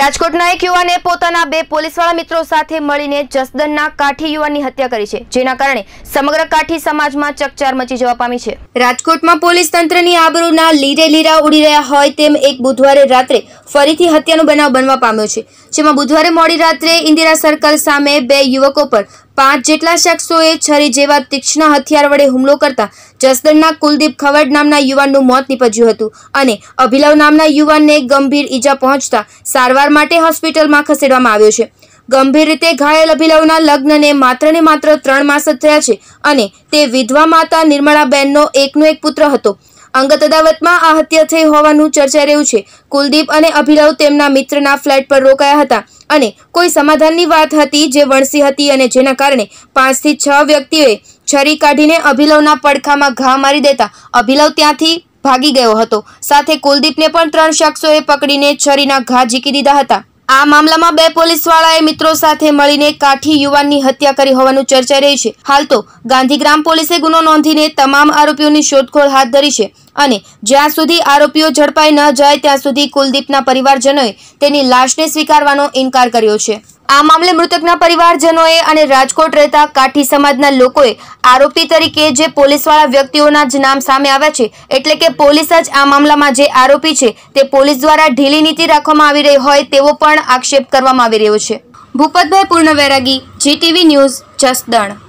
રાજકોટના એક યુવાને પોતાના બે પોલીસવાળા મિત્રો સાથે મળીને જસદનના કાઠી યુવાનની હત્યા કરી છે જેના કારણે સમગ્ર કાઠી સમાજમાં ચકચાર મચી જવા પામી છે રાજકોટમાં પોલીસ તંત્રની આબરૂના લીરે લીરા ઉડી રહ્યા હોય તેમ એક બુધવારે રાત્રે ફરીથી હત્યાનો બનાવ બનવા પામ્યો છે જેમાં બુધવારે મોડી રાત્રે ઇન્દિરા સર્કલ સામે બે યુવકો પર પાંચ જેટલા શખ્સોએ છરી જેવા તીક્ષ્ણ હથિયાર વડે હુમલો કરતા જસદણના કુલદીપ ખવડ નામના યુવાનનું મોત નીપજ્યું હતું અને અભિલવ નામના યુવાનને ગંભીર ઈજા પહોંચતા સારવાર માટે હોસ્પિટલમાં ખસેડવામાં આવ્યો છે ગંભીર રીતે ઘાયલ અભિલવના લગ્નને માત્ર ને માત્ર ત્રણ માસ જ થયા છે અને તે વિધવા માતા નિર્મળાબેનનો એકનો એક પુત્ર હતો અંગત અદાવતમાં આ હત્યા થઈ હોવાનું ચર્ચાઈ રહ્યું છે કુલદીપ અને અભિરવ તેમના મિત્રના ફ્લેટ પર રોકાયા હતા અને કોઈ સમાધાનની વાત હતી જે વણસી હતી અને જેના કારણે પાંચથી છ વ્યક્તિઓએ છરી કાઢીને અભિલવના પડખામાં ઘા મારી દેતા અભિલવ ત્યાંથી ભાગી ગયો હતો સાથે કુલદીપને પણ ત્રણ શખ્સોએ પકડીને છરીના ઘા ઝીકી દીધા હતા આ મામલામાં બે પોલીસવાળાએ મિત્રો સાથે મળીને કાઠી યુવાનની હત્યા કરી હોવાનું ચર્ચાઈ રહી છે હાલ તો ગાંધીગ્રામ પોલીસે ગુનો નોંધીને તમામ આરોપીઓની શોધખોળ હાથ ધરી છે અને જ્યાં સુધી આરોપીઓ ઝડપાઈ ન જાય ત્યાં સુધી કુલદીપના પરિવારજનોએ તેની લાશને સ્વીકારવાનો ઇનકાર કર્યો છે આ મામલે મૃતકના પરિવારજનોએ અને રાજકોટ રહેતા કાઠી સમાજના લોકોએ આરોપી તરીકે જે પોલીસવાળા વ્યક્તિઓના જ નામ સામે આવ્યા છે એટલે કે પોલીસ જ આ મામલામાં જે આરોપી છે તે પોલીસ દ્વારા ઢીલી નીતિ રાખવામાં આવી રહી હોય તેવો પણ આક્ષેપ કરવામાં આવી રહ્યો છે ભૂપતભાઈ પૂર્ણ વૈરાગી જીટીવી ન્યૂઝ જસદણ